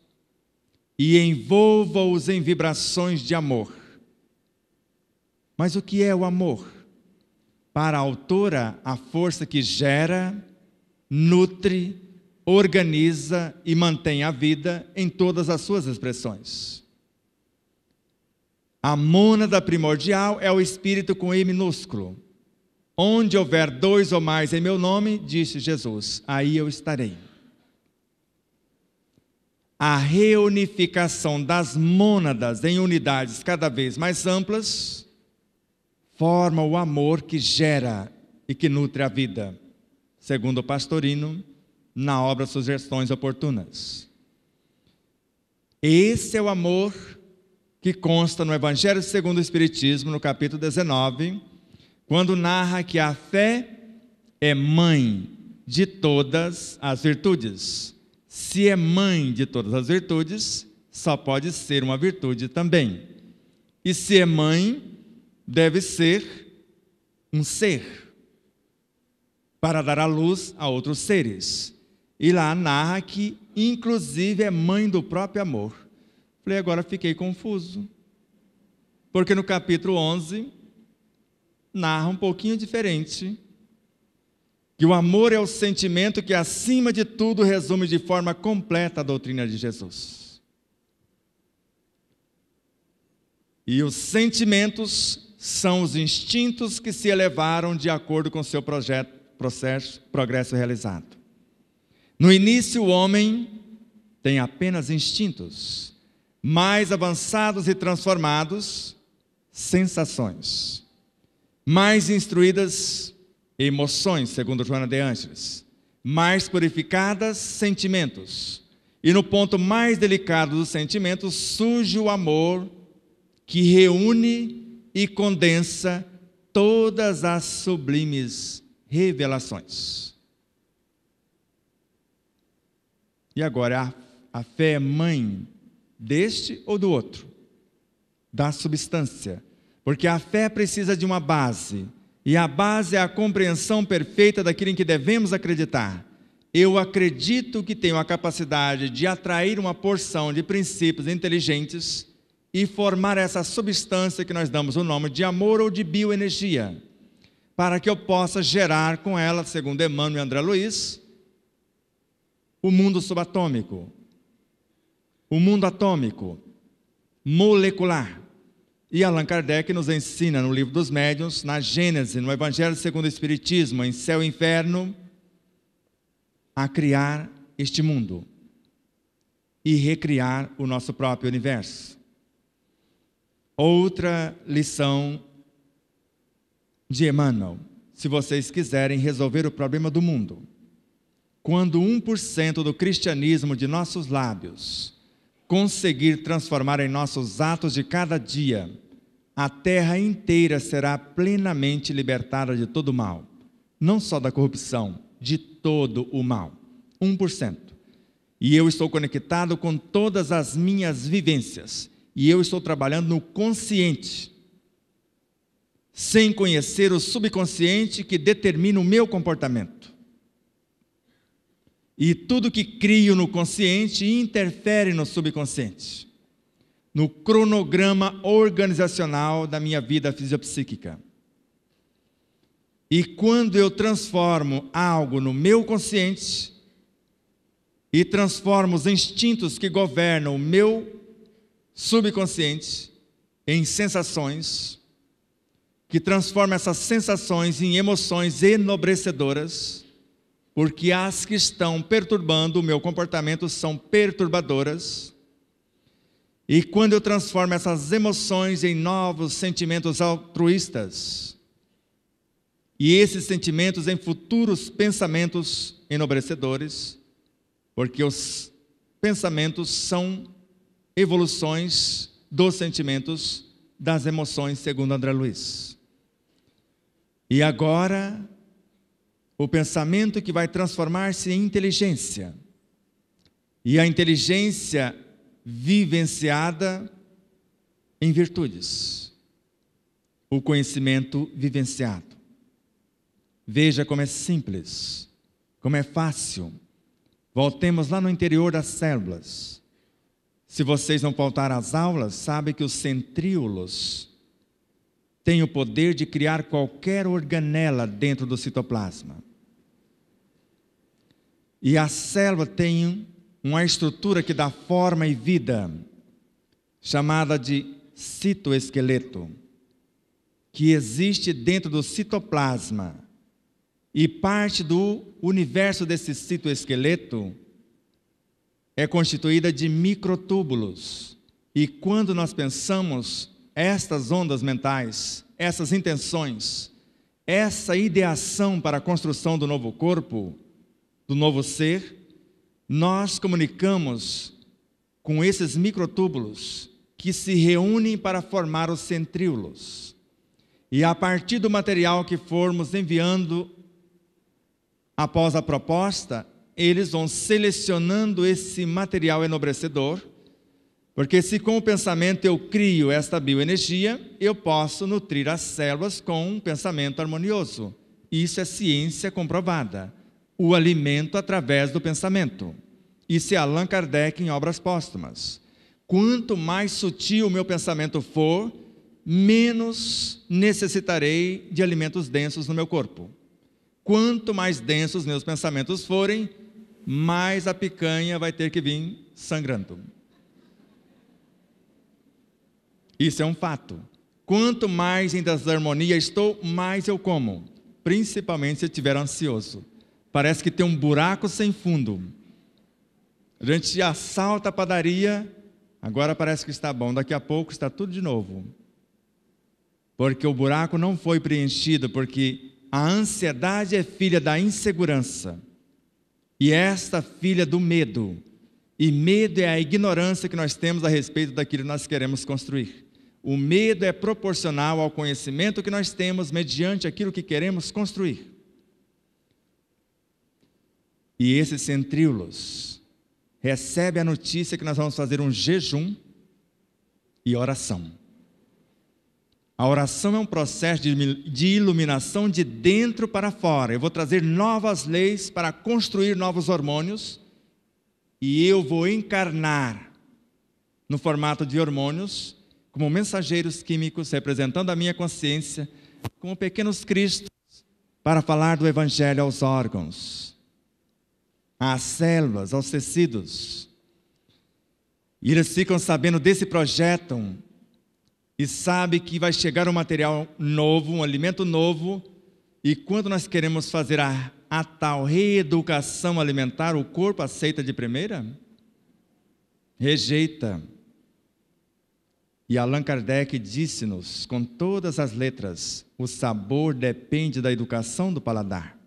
e envolva-os em vibrações de amor. Mas o que é o amor? Para a autora, a força que gera, nutre, organiza e mantém a vida em todas as suas expressões. A mônada primordial é o espírito com E minúsculo. Onde houver dois ou mais em meu nome, disse Jesus, aí eu estarei. A reunificação das mônadas em unidades cada vez mais amplas forma o amor que gera e que nutre a vida, segundo o Pastorino, na obra Sugestões Oportunas. Esse é o amor que consta no Evangelho segundo o Espiritismo, no capítulo 19, quando narra que a fé é mãe de todas as virtudes. Se é mãe de todas as virtudes, só pode ser uma virtude também. E se é mãe deve ser um ser para dar à luz a outros seres. E lá narra que, inclusive, é mãe do próprio amor. Falei, agora fiquei confuso. Porque no capítulo 11, narra um pouquinho diferente. Que o amor é o sentimento que, acima de tudo, resume de forma completa a doutrina de Jesus. E os sentimentos são os instintos que se elevaram de acordo com seu projeto, processo, progresso realizado. No início, o homem tem apenas instintos, mais avançados e transformados, sensações, mais instruídas, emoções, segundo Joana de Ângeles, mais purificadas, sentimentos. E no ponto mais delicado dos sentimentos surge o amor que reúne e condensa todas as sublimes revelações. E agora, a, a fé é mãe deste ou do outro? Da substância. Porque a fé precisa de uma base. E a base é a compreensão perfeita daquilo em que devemos acreditar. Eu acredito que tenho a capacidade de atrair uma porção de princípios inteligentes e formar essa substância que nós damos o nome de amor ou de bioenergia, para que eu possa gerar com ela, segundo Emmanuel e André Luiz, o mundo subatômico, o mundo atômico, molecular. E Allan Kardec nos ensina no livro dos médiuns, na Gênese, no Evangelho segundo o Espiritismo, em céu e inferno, a criar este mundo e recriar o nosso próprio universo. Outra lição de Emmanuel, se vocês quiserem resolver o problema do mundo. Quando 1% do cristianismo de nossos lábios conseguir transformar em nossos atos de cada dia, a terra inteira será plenamente libertada de todo o mal, não só da corrupção, de todo o mal. 1%. E eu estou conectado com todas as minhas vivências e eu estou trabalhando no consciente, sem conhecer o subconsciente que determina o meu comportamento. E tudo que crio no consciente interfere no subconsciente, no cronograma organizacional da minha vida fisiopsíquica. E quando eu transformo algo no meu consciente e transformo os instintos que governam o meu subconsciente em sensações, que transforma essas sensações em emoções enobrecedoras, porque as que estão perturbando o meu comportamento são perturbadoras. E quando eu transformo essas emoções em novos sentimentos altruístas, e esses sentimentos em futuros pensamentos enobrecedores, porque os pensamentos são evoluções dos sentimentos, das emoções, segundo André Luiz. E agora, o pensamento que vai transformar-se em inteligência. E a inteligência vivenciada em virtudes. O conhecimento vivenciado. Veja como é simples, como é fácil. Voltemos lá no interior das células. Se vocês não faltar às aulas, sabe que os centríolos têm o poder de criar qualquer organela dentro do citoplasma. E a célula tem uma estrutura que dá forma e vida, chamada de citoesqueleto, que existe dentro do citoplasma. E parte do universo desse citoesqueleto é constituída de microtúbulos. E quando nós pensamos estas ondas mentais, essas intenções, essa ideação para a construção do novo corpo, do novo ser, nós comunicamos com esses microtúbulos que se reúnem para formar os centríolos. E a partir do material que formos enviando após a proposta, eles vão selecionando esse material enobrecedor, porque se com o pensamento eu crio esta bioenergia, eu posso nutrir as células com um pensamento harmonioso. Isso é ciência comprovada. O alimento através do pensamento. Isso é Allan Kardec em Obras Póstumas. Quanto mais sutil o meu pensamento for, menos necessitarei de alimentos densos no meu corpo. Quanto mais densos meus pensamentos forem, mais a picanha vai ter que vir sangrando. Isso é um fato. Quanto mais em desarmonia estou, mais eu como, principalmente se eu estiver ansioso. Parece que tem um buraco sem fundo. A gente assalta a padaria, agora parece que está bom, daqui a pouco está tudo de novo. Porque o buraco não foi preenchido, porque a ansiedade é filha da insegurança e é esta filha do medo. E medo é a ignorância que nós temos a respeito daquilo que nós queremos construir. O medo é proporcional ao conhecimento que nós temos mediante aquilo que queremos construir. E esse centríolos recebe a notícia que nós vamos fazer um jejum e oração. A oração é um processo de iluminação de dentro para fora. Eu vou trazer novas leis para construir novos hormônios e eu vou encarnar no formato de hormônios como mensageiros químicos representando a minha consciência como pequenos cristos para falar do evangelho aos órgãos, às células, aos tecidos. E eles ficam sabendo desse projeto e sabe que vai chegar um material novo, um alimento novo, e quando nós queremos fazer a, a tal reeducação alimentar, o corpo aceita de primeira? Rejeita. E Allan Kardec disse-nos, com todas as letras, o sabor depende da educação do paladar.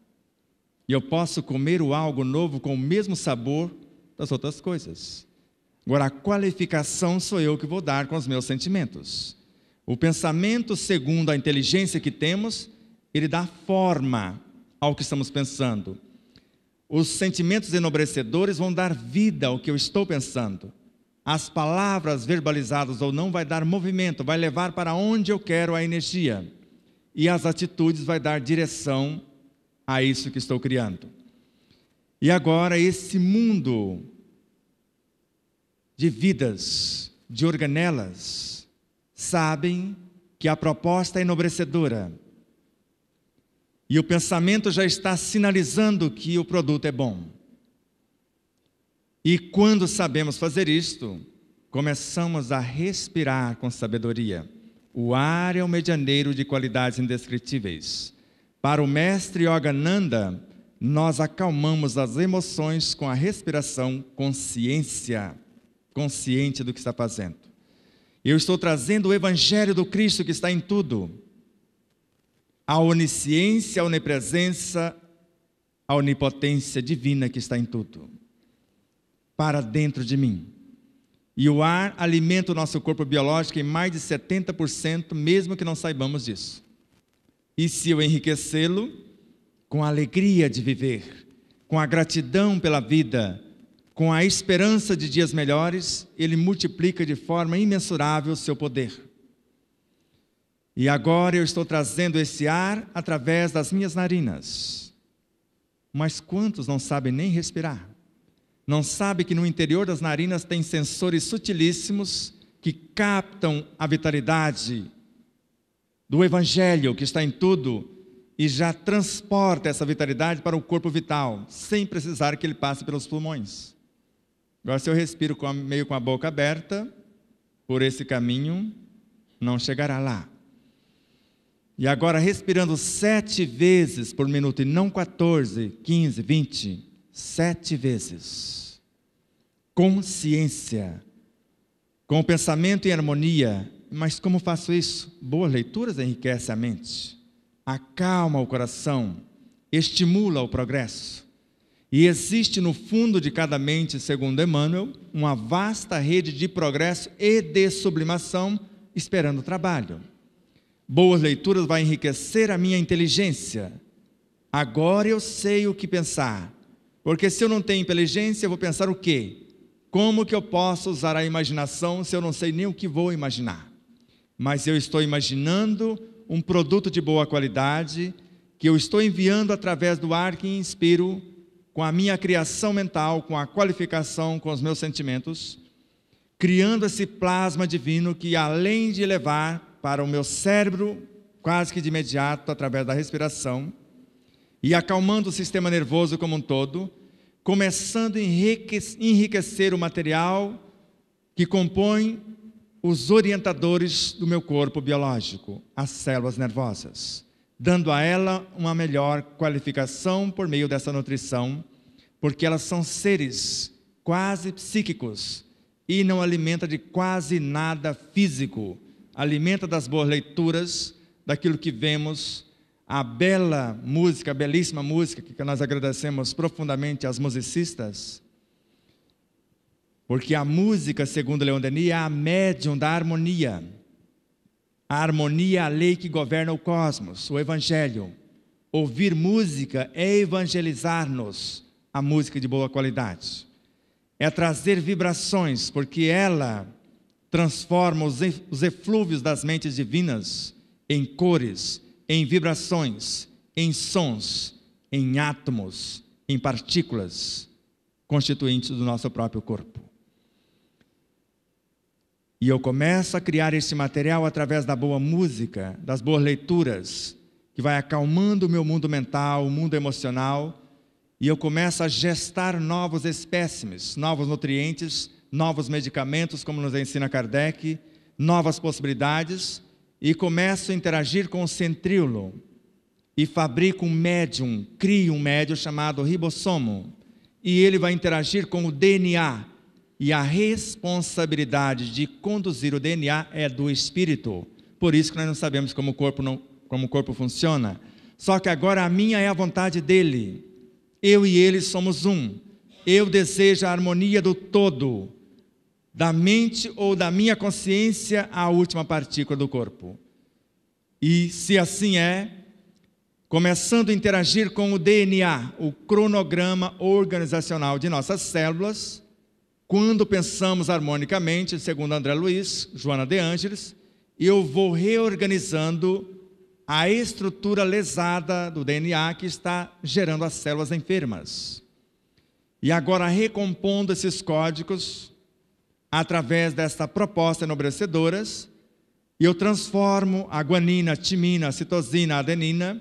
E eu posso comer o algo novo com o mesmo sabor das outras coisas. Agora, a qualificação sou eu que vou dar com os meus sentimentos. O pensamento, segundo a inteligência que temos, ele dá forma ao que estamos pensando. Os sentimentos enobrecedores vão dar vida ao que eu estou pensando. As palavras verbalizadas ou não vai dar movimento, vai levar para onde eu quero a energia. E as atitudes vai dar direção a isso que estou criando. E agora esse mundo de vidas, de organelas, sabem que a proposta é enobrecedora e o pensamento já está sinalizando que o produto é bom. E quando sabemos fazer isto, começamos a respirar com sabedoria. O ar é um medianeiro de qualidades indescritíveis. Para o mestre Yogananda, nós acalmamos as emoções com a respiração consciência, consciente do que está fazendo. Eu estou trazendo o Evangelho do Cristo que está em tudo. A onisciência, a onipresença, a onipotência divina que está em tudo. Para dentro de mim. E o ar alimenta o nosso corpo biológico em mais de 70%, mesmo que não saibamos disso. E se eu enriquecê-lo com a alegria de viver, com a gratidão pela vida, com a esperança de dias melhores, ele multiplica de forma imensurável o seu poder. E agora eu estou trazendo esse ar através das minhas narinas. Mas quantos não sabem nem respirar? Não sabem que no interior das narinas tem sensores sutilíssimos que captam a vitalidade do Evangelho que está em tudo e já transporta essa vitalidade para o corpo vital, sem precisar que ele passe pelos pulmões. Agora, se eu respiro com a, meio com a boca aberta, por esse caminho, não chegará lá. E agora, respirando sete vezes por minuto, e não 14, 15, 20, sete vezes. Consciência, com o pensamento em harmonia. Mas como faço isso? Boas leituras enriquecem a mente, acalma o coração, estimula o progresso. E existe no fundo de cada mente, segundo Emmanuel, uma vasta rede de progresso e de sublimação esperando trabalho. Boas leituras vão enriquecer a minha inteligência. Agora eu sei o que pensar. Porque se eu não tenho inteligência, eu vou pensar o quê? Como que eu posso usar a imaginação se eu não sei nem o que vou imaginar? Mas eu estou imaginando um produto de boa qualidade que eu estou enviando através do ar que inspiro com a minha criação mental, com a qualificação, com os meus sentimentos, criando esse plasma divino que, além de levar para o meu cérebro, quase que de imediato, através da respiração, e acalmando o sistema nervoso como um todo, começando a enriquecer o material que compõe os orientadores do meu corpo biológico, as células nervosas, dando a ela uma melhor qualificação por meio dessa nutrição porque elas são seres quase psíquicos e não alimenta de quase nada físico. Alimenta das boas leituras, daquilo que vemos, a bela música, a belíssima música que nós agradecemos profundamente às musicistas. Porque a música, segundo Leon Denis, é a médium da harmonia. A harmonia é a lei que governa o cosmos, o evangelho. Ouvir música é evangelizar-nos a música de boa qualidade. É trazer vibrações, porque ela transforma os eflúvios das mentes divinas em cores, em vibrações, em sons, em átomos, em partículas constituintes do nosso próprio corpo. E eu começo a criar esse material através da boa música, das boas leituras, que vai acalmando o meu mundo mental, o mundo emocional e eu começo a gestar novos espécimes, novos nutrientes, novos medicamentos, como nos ensina Kardec, novas possibilidades, e começo a interagir com o centríolo e fabrico um médium, crio um médium chamado ribossomo, e ele vai interagir com o DNA, e a responsabilidade de conduzir o DNA é do espírito. Por isso que nós não sabemos como o corpo, não, como o corpo funciona. Só que agora a minha é a vontade dele. Eu e ele somos um. Eu desejo a harmonia do todo, da mente ou da minha consciência à última partícula do corpo. E se assim é, começando a interagir com o DNA, o cronograma organizacional de nossas células, quando pensamos harmonicamente, segundo André Luiz, Joana De Ângeles, eu vou reorganizando a estrutura lesada do DNA que está gerando as células enfermas. E agora, recompondo esses códigos, através dessa proposta enobrecedoras, eu transformo a guanina, timina, citosina, adenina,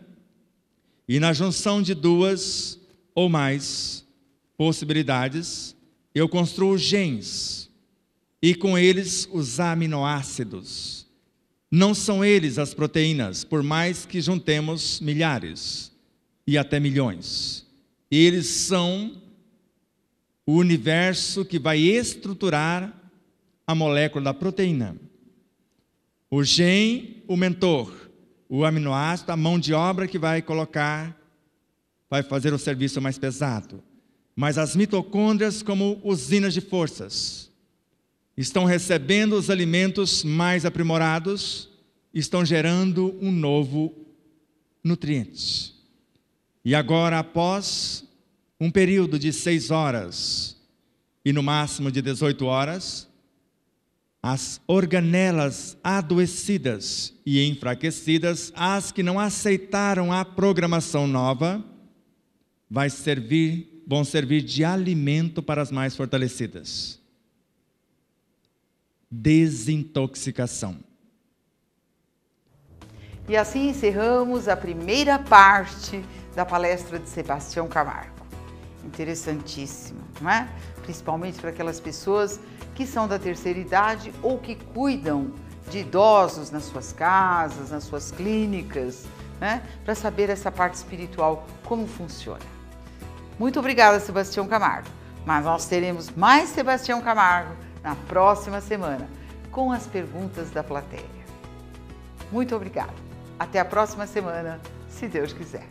e na junção de duas ou mais possibilidades, eu construo genes e com eles os aminoácidos. Não são eles as proteínas, por mais que juntemos milhares e até milhões. Eles são o universo que vai estruturar a molécula da proteína. O gen, o mentor, o aminoácido, a mão de obra que vai colocar, vai fazer o serviço mais pesado. Mas as mitocôndrias, como usinas de forças, estão recebendo os alimentos mais aprimorados, estão gerando um novo nutriente. E agora, após um período de seis horas e no máximo de 18 horas, as organelas adoecidas e enfraquecidas, as que não aceitaram a programação nova, vai servir, vão servir de alimento para as mais fortalecidas desintoxicação. E assim encerramos a primeira parte da palestra de Sebastião Camargo. Interessantíssima, não é? Principalmente para aquelas pessoas que são da terceira idade ou que cuidam de idosos nas suas casas, nas suas clínicas, né? Para saber essa parte espiritual como funciona. Muito obrigada, Sebastião Camargo. Mas nós teremos mais Sebastião Camargo na próxima semana com as perguntas da plateia. Muito obrigada. Até a próxima semana, se Deus quiser.